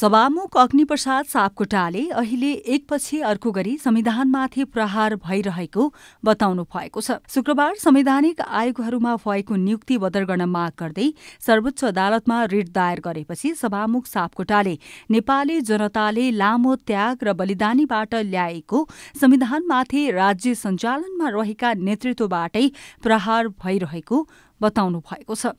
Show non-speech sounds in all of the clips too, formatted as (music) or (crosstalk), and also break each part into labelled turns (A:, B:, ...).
A: सभामुख अग्निप्रसाद सापकोटाले अहिले एकपछि अर्को गरी संविधानमाथि प्रहार भइरहेको बताउनु भएको छ शुक्रबार संवैधानिक आयोगहरूमा भएको नियुक्ति बदर गर्न माग गर्दै सर्वोच्च अदालतमा रिट दायर गरेपछि सभामुख सापकोटाले नेपाली जनताले लामो त्याग र बलिदानीबाट ल्याएको संविधानमाथि राज्य सञ्चालनमा रहेका नेतृत्वबाटै प्रहार भइरहेको बताउनु भएको छ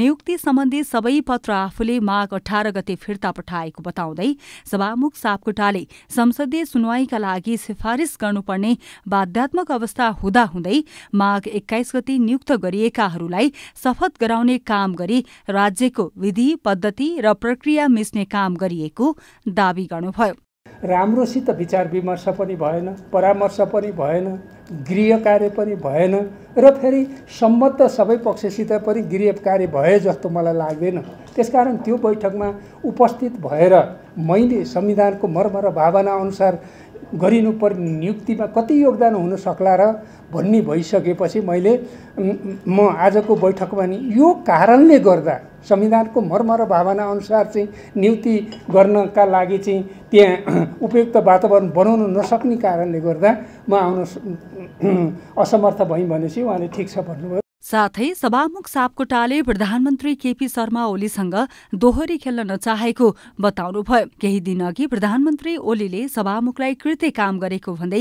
A: नियुक्ति सम्बन्धी सबै पत्र आफूले माघ अठार गते फिर्ता पठाएको बताउँदै सभामुख सापकोटाले संसदीय सुनवाईका लागि सिफारिस गर्नुपर्ने बाध्यात्मक अवस्था हुँदाहुँदै माघ एक्काइस गते नियुक्त गरिएकाहरूलाई शपथ गराउने काम गरी राज्यको विधि पद्धति र प्रक्रिया मिच्ने काम गरिएको दावी गर्नुभयो
B: राम्रोसित विचार विमर्श पनि भएन परामर्श पनि भएन गृह कार्य पनि भएन र फेरि सम्बद्ध सबै पक्षसित पनि गृह कार्य भए जस्तो मलाई लाग्दैन त्यसकारण त्यो बैठकमा उपस्थित भएर मैले संविधानको मर्म र भावना अनुसार गरिनुपर्ने नियुक्तिमा कति योगदान हुन सक्ला र भन्ने भइसकेपछि मैले म आजको बैठकमा नि यो कारणले गर्दा संविधानको मर्म र भावना अनुसार चाहिँ नियुक्ति गर्नका लागि चाहिँ त्यहाँ (clears throat) उपयुक्त वातावरण बनाउन नसक्ने कारणले गर्दा म आउन (clears throat) असमर्थ भएँ
A: भनेपछि उहाँले ठिक छ भन्नुभयो साथै सभामुख सापकोटाले प्रधानमन्त्री केपी शर्मा ओलीसँग दोहोरी खेल्न नचाहेको बताउनुभयो केही दिन अघि प्रधानमन्त्री ओलीले सभामुखलाई कृत्य काम गरेको भन्दै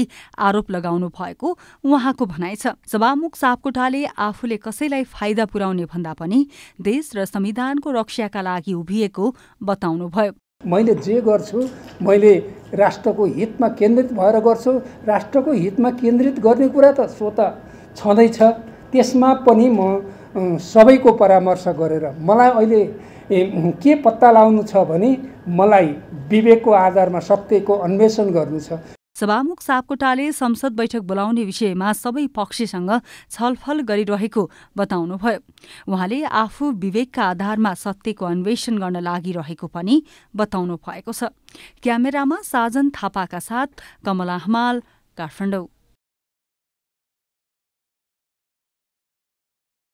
A: आरोप लगाउनु भएको उहाँको भनाइ छ सभामुख सापकोटाले आफूले कसैलाई फाइदा पुर्याउने भन्दा पनि देश र संविधानको रक्षाका लागि उभिएको बताउनुभयो
B: मैले जे गर्छु मैले राष्ट्रको हितमा केन्द्रित भएर गर्छु राष्ट्रको हितमा केन्द्रित गर्ने कुरा त स्वत छँदैछ त्यसमा पनि म सबैको परामर्श गरेर मलाई अहिले के पत्ता लाउनु छ भने मलाई विवेकको आधारमा सत्यको अन्वेषण
A: गर्नु छ सभामुख सापकोटाले संसद बैठक बोलाउने विषयमा सबै पक्षसँग छलफल गरिरहेको बताउनुभयो उहाँले आफू विवेकका आधारमा सत्यको अन्वेषण गर्न लागिरहेको पनि बताउनु भएको छ क्यामेरामा साजन थापाका साथ कमला हमाल काठमाडौँ